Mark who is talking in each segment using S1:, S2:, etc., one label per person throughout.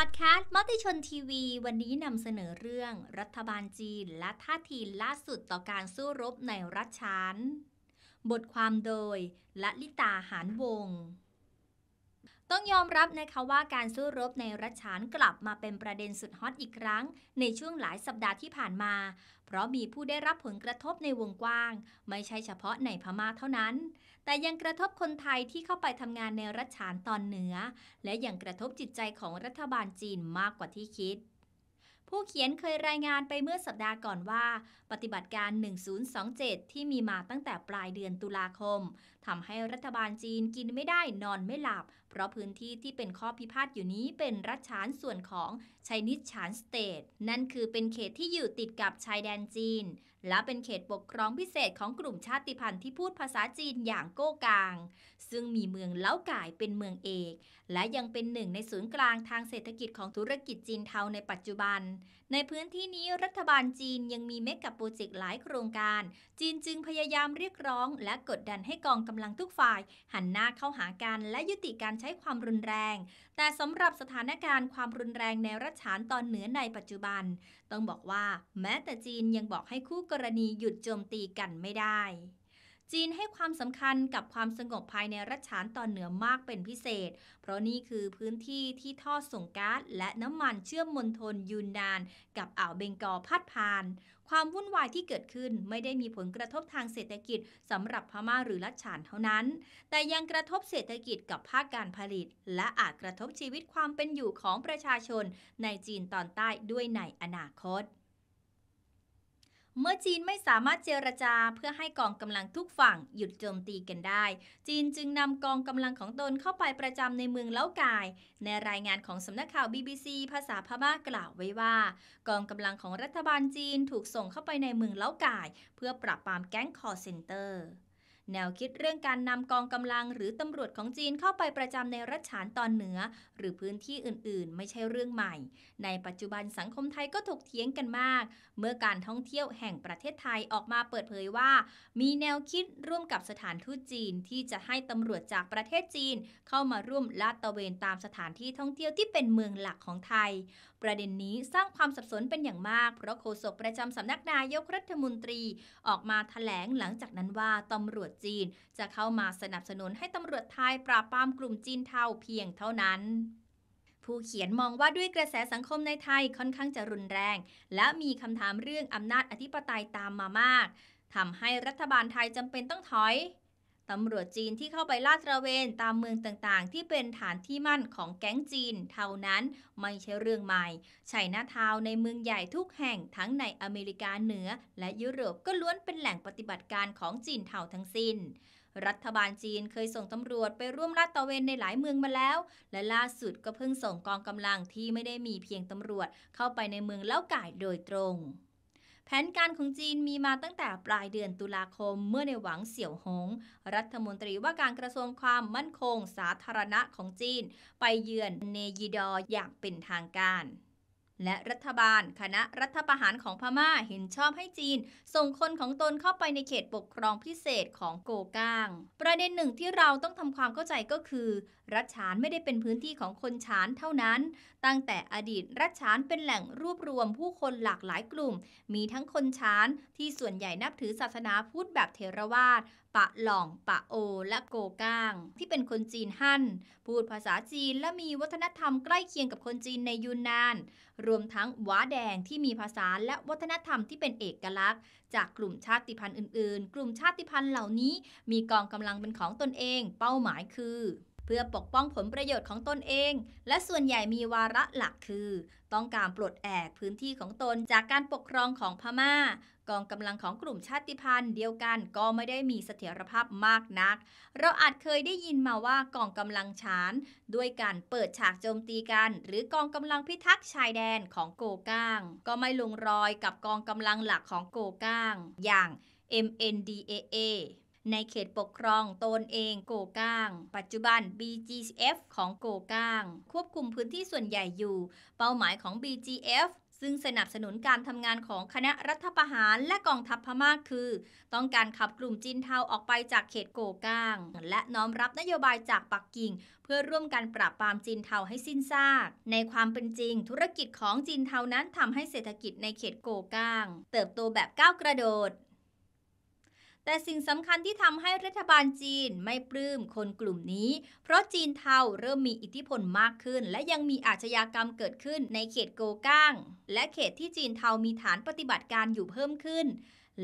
S1: พอดแคสต์มติชนทีวี วันนี้นำเสนอเรื่องรัฐบาลจีนและท่าทีล่าสุดต่อการสู้รบในรัชชานบทความโดยละลิตาหานวงต้องยอมรับนะคะว่าการสู้รบในรัชฉานกลับมาเป็นประเด็นสุดฮอตอีกครั้ง ในช่วงหลายสัปดาห์ที่ผ่านมา เพราะมีผู้ได้รับผลกระทบในวงกว้าง ไม่ใช่เฉพาะในพม่าเท่านั้น แต่ยังกระทบคนไทยที่เข้าไปทำงานในรัชฉานตอนเหนือ และยังกระทบจิตใจของรัฐบาลจีนมากกว่าที่คิด ผู้เขียนเคยรายงานไปเมื่อสัปดาห์ก่อนว่า ปฏิบัติการ 1027 ที่มีมาตั้งแต่ปลายเดือนตุลาคมทำให้รัฐบาลจีนกินไม่ได้นอนไม่หลับ เพราะพื้นที่ที่เป็นข้อพิพาทอยู่นี้เป็นรัชฉานส่วนของไชนิดฉานสเตทนั่นคือเป็นเขตที่อยู่ติดกับชายแดนจีน และเป็นเขตปกครองพิเศษของกลุ่มชาติพันธุ์ที่พูดภาษาจีนอย่างโก้กาง ซึ่งมีเมืองเล้าก่ายเป็นเมืองเอก และยังเป็นหนึ่งในศูนย์กลางทางเศรษฐกิจของธุรกิจจีนเทาในปัจจุบันในพื้นที่นี้รัฐบาลจีนยังมีเมกะโปรเจกต์หลายโครงการ จีนจึงพยายามเรียกร้อง และกดดันให้กองกำลังทุกฝ่าย หันหน้าเข้าหากัน และยุติการใช้ความรุนแรง แต่สำหรับสถานการณ์ความรุนแรงในรัชานตอนเหนือในปัจจุบัน ต้องบอกว่า แม้แต่จีนยังบอกให้คู่กรณีหยุดโจมตีกันไม่ได้จีนให้ความสำคัญกับความสงบภายในรัชฉานตอนเหนือมากเป็นพิเศษ เพราะนี่คือพื้นที่ที่ท่อส่งก๊าซและน้ำมันเชื่อมมณฑลยูนนาน กับอ่าวเบงกอพัดผ่าน ความวุ่นวายที่เกิดขึ้นไม่ได้มีผลกระทบทางเศรษฐกิจสำหรับพม่าหรือรัชฉานเท่านั้น แต่ยังกระทบเศรษฐกิจกับภาคการผลิต และอาจกระทบชีวิตความเป็นอยู่ของประชาชนในจีนตอนใต้ด้วยในอนาคตเมื่อจีนไม่สามารถเจรจาเพื่อให้กองกำลังทุกฝั่งหยุดโจมตีกันได้ จีนจึงนำกองกำลังของตนเข้าไปประจำในเมืองเล้ากาย ในรายงานของสำนักข่าว BBC ภาษาพม่ากล่าวไว้ว่า กองกำลังของรัฐบาลจีนถูกส่งเข้าไปในเมืองเล้ากายเพื่อปราบปรามแก๊งคอร์เซนเตอร์แนวคิดเรื่องการนำกองกำลังหรือตำรวจของจีนเข้าไปประจำในรัฐานตอนเหนือหรือพื้นที่อื่นๆไม่ใช่เรื่องใหม่ ในปัจจุบันสังคมไทยก็ถกเถียงกันมาก เมื่อการท่องเที่ยวแห่งประเทศไทยออกมาเปิดเผยว่า มีแนวคิดร่วมกับสถานทูตจีนที่จะให้ตำรวจจากประเทศจีนเข้ามาร่วมลาดตระเวนตามสถานที่ท่องเที่ยวที่เป็นเมืองหลักของไทยประเด็นนี้สร้างความสับสนเป็นอย่างมากเพราะโฆษกประจำสำนักนายกรัฐมนตรีออกมาถแถลงหลังจากนั้นว่าตำรวจจีนจะเข้ามาสนับสนุนให้ตำรวจไทยปราบปรามกลุ่มจีนเทาเพียงเท่านั้น ผู้เขียนมองว่าด้วยกระแสสังคมในไทยค่อนข้างจะรุนแรง และมีคำถามเรื่องอำนาจอธิปไตยตามมามากทำให้รัฐบาลไทยจำเป็นต้องถอยตำรวจจีนที่เข้าไปลาดตระเวนตามเมืองต่างๆ ที่เป็นฐานที่มั่นของแก๊งจีน เท่านั้นไม่ใช่เรื่องใหม่ชัยนาทาวในเมืองใหญ่ทุกแห่งทั้งในอเมริกาเหนือ และยุโรปก็ล้วนเป็นแหล่งปฏิบัติการของจีนเท่าทั้งสิน้น รัฐบาลจีนเคยส่งตำรวจไปร่วมลาดตระเวนในหลายเมืองมาแล้ว และล่าสุดก็เพิ่งส่งกองกำลังที่ไม่ได้มีเพียงตำรวจเข้าไปในเมืองเล่าก่ายโดยตรงแผนการของจีนมีมาตั้งแต่ปลายเดือนตุลาคมเมื่อในหวังเสี่ยวหง รัฐมนตรีว่าการกระทรวงความมั่นคงสาธารณะของจีน ไปเยือนเนยิดออย่างเป็นทางการและรัฐบาลคณะรัฐประหารของพม่าเห็นชอบให้จีน ส่งคนของตนเข้าไปในเขตปกครองพิเศษของโกกัาง ประเด็นหนึ่งที่เราต้องทำความเข้าใจก็คือ รัชฉานไม่ได้เป็นพื้นที่ของคนฉานเท่านั้น ตั้งแต่อดีตรัชฉานเป็นแหล่งรวบรวมผู้คนหลากหลายกลุ่ม มีทั้งคนฉานที่ส่วนใหญ่นับถือศาสนาพุทธแบบเทรวาสปะหล่อง ปะโอ และโกกัางที่เป็นคนจีนฮั่นพูดภาษาจีนและมีวัฒนธรรมใกล้เคียงกับคนจีนในยูนนานรวมทั้งว้าแดงที่มีภาษาและวัฒนธรรมที่เป็นเอกลักษณ์จากกลุ่มชาติพันธุ์อื่นๆ กลุ่มชาติพันธุ์เหล่านี้มีกองกำลังเป็นของตนเอง เป้าหมายคือ เพื่อปกป้องผลประโยชน์ของตนเอง และส่วนใหญ่มีวาระหลักคือ ต้องการปลดแอกพื้นที่ของตนจากการปกครองของพมา่ากองกำลังของกลุ่มชาติพันธุ์เดียวกันก็ไม่ได้มีเสถียรภาพมากนัก เราอาจเคยได้ยินมาว่ากองกำลังชาน ด้วยการเปิดฉากโจมตีกัน หรือกองกำลังพิทักษ์ชายแดนของโกก้าง ก็ไม่ลงรอยกับกองกำลังหลักของโกก้างอย่าง MNDAA ในเขตปกครองตนเองโกก้าง ปัจจุบัน BGF ของโกก้าง ควบคุมพื้นที่ส่วนใหญ่อยู่ เป้าหมายของ BGF ซึ่งสนับสนุนการทำงานของคณะรัฐประหารและกองทัพพม่าคือ ต้องการขับกลุ่มจีนเทาออกไปจากเขตโกก้าง และน้อมรับนโยบายจากปักกิ่ง เพื่อร่วมกันปราบปรามจีนเทาให้สิ้นซาก ในความเป็นจริง ธุรกิจของจีนเทานั้นทำให้เศรษฐกิจในเขตโกก้าง เติบโตแบบก้าวกระโดดแต่สิ่งสำคัญที่ทำให้รัฐบาลจีนไม่ปลื้มคนกลุ่มนี้ เพราะจีนเทาเริ่มมีอิทธิพลมากขึ้น และยังมีอาชญากรรมเกิดขึ้นในเขตโกก้างและเขตที่จีนเทามีฐานปฏิบัติการอยู่เพิ่มขึ้น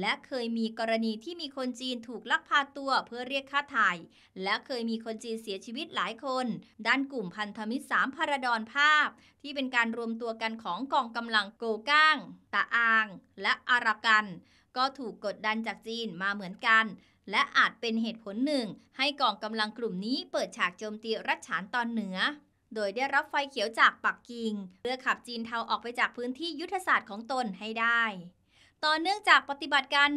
S1: และเคยมีกรณีที่มีคนจีนถูกลักพาตัวเพื่อเรียกค่าไถ่และเคยมีคนจีนเสียชีวิตหลายคน ด้านกลุ่มพันธมิตรสามพาราดอนภาพ ที่เป็นการรวมตัวกันของกองกำลังโกก้างตะอาง และอารากันก็ถูกกดดันจากจีนมาเหมือนกัน และอาจเป็นเหตุผลหนึ่ง ให้กองกำลังกลุ่มนี้เปิดฉากโจมตีรัชฉานตอนเหนือ โดยได้รับไฟเขียวจากปักกิ่งเพื่อขับจีนเทาออกไปจากพื้นที่ยุทธศาสตร์ของตนให้ได้ต่อเนื่องจากปฏิบัติการ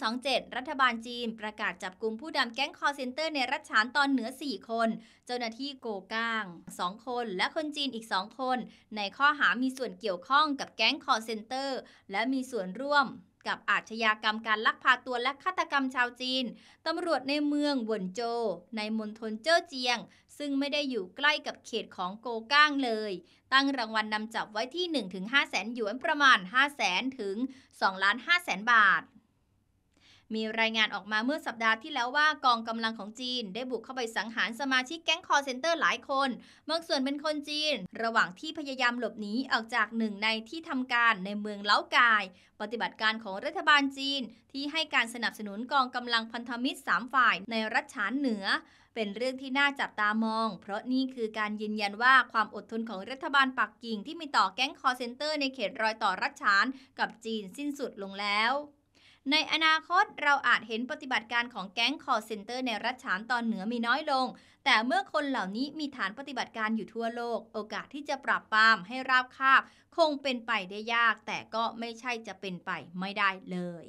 S1: 1027 รัฐบาลจีน ประกาศจับกลุ่มผู้ดำแก๊งคอเซนเตอร์ ในรัชฉานตอนเหนือ 4 คน เจ้าหน้าที่โกก้าง 2 คน และคนจีนอีก 2 คน ในข้อหา มีส่วนเกี่ยวข้องกับแก๊งคอเซนเตอร์ และมีส่วนร่วมกับอาชญากรรมการลักพาตัวและฆาตกรรมชาวจีน ตำรวจในเมืองหวนโจ ในมณฑลเจ้อเจียง ซึ่งไม่ได้อยู่ใกล้กับเขตของโกก้างเลย ตั้งรางวัลนนำจับไว้ที่ 1-5แสนหยวนประมาณ 5 0 0แสนถึง2ล้าน5แสนบาทมีรายงานออกมาเมื่อสัปดาห์ที่แล้วว่ากองกำลังของจีนได้บุกเข้าไปสังหารสมาชิกแก๊งคอเซนเตอร์หลายคนบางส่วนเป็นคนจีน ระหว่างที่พยายามหลบหนีออกจากหนึ่งในที่ทำการในเมืองเล้ากาย ปฏิบัติการของรัฐบาลจีนที่ให้การสนับสนุนกองกำลังพันธมิตร 3 ฝ่ายในรัฐฉานเหนือ เป็นเรื่องที่น่าจับตามอง เพราะนี่คือการยืนยันว่าความอดทนของรัฐบาลปักกิ่งที่มีต่อแก๊งคอเซนเตอร์ในเขตรอยต่อรัชฉานกับจีนสิ้นสุดลงแล้วในอนาคตเราอาจเห็นปฏิบัติการของแก๊งคอร์เซนเตอร์ในรัฐฉานตอนเหนือมีน้อยลง แต่เมื่อคนเหล่านี้มีฐานปฏิบัติการอยู่ทั่วโลก โอกาสที่จะปรับปรามให้ราบคาบ คงเป็นไปได้ยาก แต่ก็ไม่ใช่จะเป็นไปไม่ได้เลย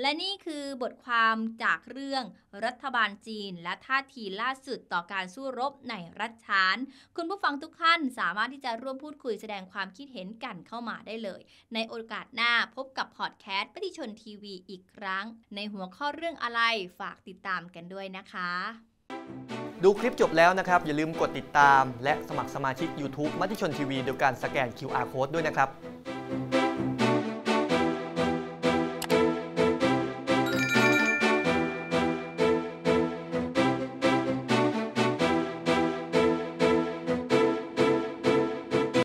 S1: และนี่คือบทความจากเรื่องรัฐบาลจีน และท่าทีล่าสุดต่อการสู้รบในรัชชาน คุณผู้ฟังทุกท่านสามารถที่จะร่วมพูดคุยแสดงความคิดเห็นกันเข้ามาได้เลย ในโอกาสหน้าพบกับพอดแคสต์ปฏิชนทีวีอีกครั้ง ในหัวข้อเรื่องอะไรฝากติดตามกันด้วยนะคะ ดูคลิปจบแล้วนะครับ อย่าลืมกดติดตาม และสมัครสมาชิก YouTube มติชนทีวีโดยการสแกน QR Code ด้วยนะครับ